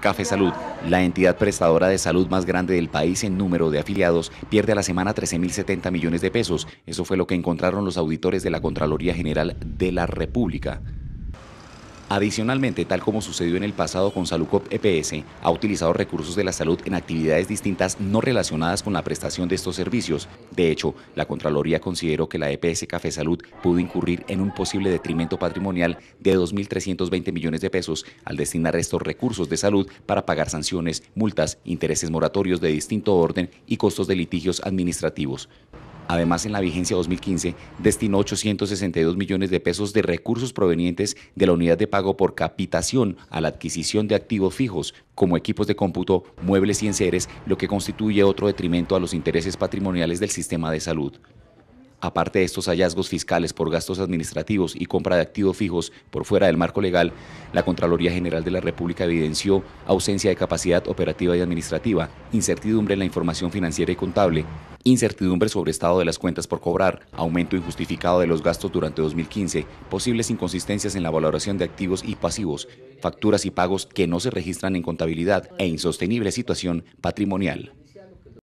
Café Salud, la entidad prestadora de salud más grande del país en número de afiliados, pierde a la semana 13.070 millones de pesos. Eso fue lo que encontraron los auditores de la Contraloría General de la República. Adicionalmente, tal como sucedió en el pasado con Salucop EPS, ha utilizado recursos de la salud en actividades distintas no relacionadas con la prestación de estos servicios. De hecho, la Contraloría consideró que la EPS Café Salud pudo incurrir en un posible detrimento patrimonial de 2.320 millones de pesos al destinar estos recursos de salud para pagar sanciones, multas, intereses moratorios de distinto orden y costos de litigios administrativos. Además, en la vigencia 2015, destinó 862 millones de pesos de recursos provenientes de la unidad de pago por capitación a la adquisición de activos fijos, como equipos de cómputo, muebles y enseres, lo que constituye otro detrimento a los intereses patrimoniales del sistema de salud. Aparte de estos hallazgos fiscales por gastos administrativos y compra de activos fijos por fuera del marco legal, la Contraloría General de la República evidenció ausencia de capacidad operativa y administrativa, incertidumbre en la información financiera y contable, incertidumbre sobre estado de las cuentas por cobrar, aumento injustificado de los gastos durante 2015, posibles inconsistencias en la valoración de activos y pasivos, facturas y pagos que no se registran en contabilidad e insostenible situación patrimonial.